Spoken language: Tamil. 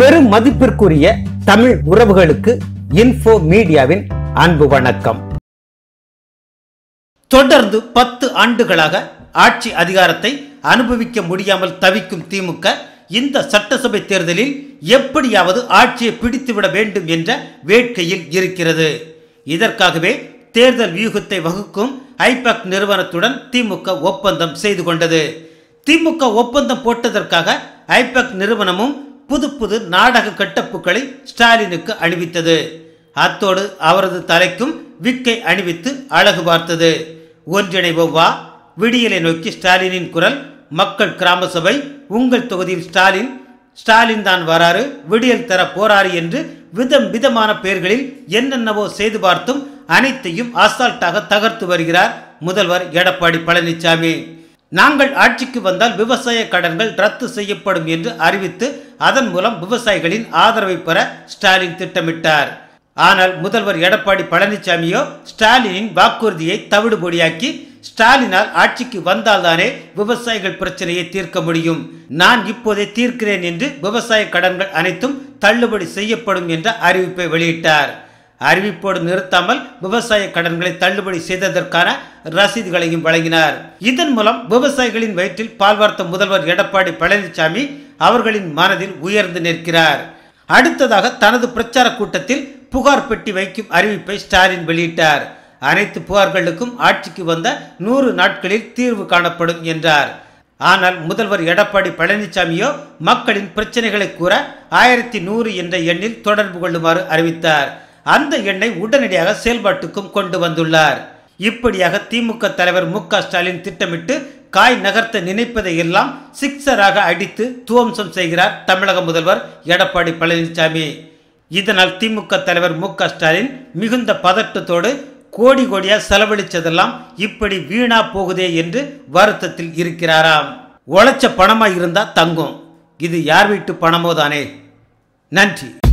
பெரும் மதிப்பிற்குரிய தமிழ் உறவுகளுக்கு இன்ஃபோ மீடியாவின் அன்பு வணக்கம் தொடர்ந்து பத்து ஆண்டுகளாக ஆட்சி அதிகாரத்தை அனுபவிக்க முடியாமல் தவிக்கும் திமுக இந்த சட்டசபை தேர்தலில் எப்படியாவது ஆட்சியை பிடித்துவிட வேண்டும் என்ற வேட்கையில் இருக்கிறது இதற்காகவே தேர்தல் வியூகத்தை வகுக்கும் ஐபேக் நிறுவனத்துடன் திமுக ஒப்பந்தம் செய்து கொண்டது திமுக ஒப்பந்தம் போட்டதற்காக ஐபேக் நிறுவனமும் புது புது நாடக கட்டப்புகளை ஸ்டாலினுக்கு அணிவித்தது அத்தோடு அவரது தலைக்கும் விக்கை அணிவித்து அழகு பார்த்தது ஒன்றிணைவோம் வா விடியலை நோக்கி ஸ்டாலினின் குரல் மக்கள் கிராம சபை உங்கள் தொகுதியில் ஸ்டாலின் ஸ்டாலின் தான் வராறு விடியல் தர போறாரு என்று விதம் விதமான பெயர்களில் என்னென்னவோ செய்து பார்த்தும் அனைத்தையும் அசால்ட்டாக தகர்த்து வருகிறார் முதல்வர் எடப்பாடி பழனிசாமி நாங்கள் ஆட்சிக்கு வந்தால் விவசாய கடன்கள் ரத்து செய்யப்படும் என்று அறிவித்து அதன் மூலம் விவசாயிகளின் ஆதரவை பெற ஸ்டாலின் திட்டமிட்டார் ஆனால் முதல்வர் எடப்பாடி பழனிசாமியோ ஸ்டாலினின் வாக்குறுதியை தவிடுபொடியாக்கி ஸ்டாலினால் ஆட்சிக்கு வந்தால்தானே விவசாயிகள் பிரச்சனையை தீர்க்க முடியும் நான் இப்போதே தீர்க்கிறேன் என்று விவசாய கடன்கள் அனைத்தும் தள்ளுபடி செய்யப்படும் என்ற அறிவிப்பை வெளியிட்டார் அறிவிப்போடு நிறுத்தாமல் விவசாய கடன்களை தள்ளுபடி செய்ததற்கான ரசீதுகளையும் வழங்கினார் இதன் மூலம் விவசாயிகளின் வயிற்றில் பால்வார்த்த முதல்வர் எடப்பாடி பழனிசாமி அவர்களின் மனதில் உயர்ந்து நிற்கிறார் அடுத்ததாக தனது பிரச்சார கூட்டத்தில் புகார் பெட்டி வைக்கும் அறிவிப்பை ஸ்டாலின் வெளியிட்டார் அனைத்து புகார்களுக்கும் ஆட்சிக்கு வந்த நூறு நாட்களில் தீர்வு காணப்படும் என்றார் ஆனால் முதல்வர் எடப்பாடி பழனிசாமியோ மக்களின் பிரச்சனைகளை கூற ஆயிரத்தி நூறு என்ற எண்ணில் தொடர்பு கொள்ளுமாறு அறிவித்தார் அந்த எண்ணை உடனடியாக செயல்பாட்டுக்கும் கொண்டு வந்துள்ளார் இப்படியாக திமுக தலைவர் மு ஸ்டாலின் திட்டமிட்டு காய் நகர்த்த நினைப்பதை எல்லாம் சிக்ஸராக அடித்து துவம்சம் செய்கிறார் தமிழக முதல்வர் எடப்பாடி பழனிசாமி இதனால் திமுக தலைவர் மு ஸ்டாலின் மிகுந்த பதட்டத்தோடு கோடி கோடியா செலவழிச்சதெல்லாம் இப்படி வீணா போகுதே என்று வருத்தத்தில் இருக்கிறாராம் உழைச்ச பணமா இருந்தா தங்கும் இது யார் வீட்டு பணமோ தானே நன்றி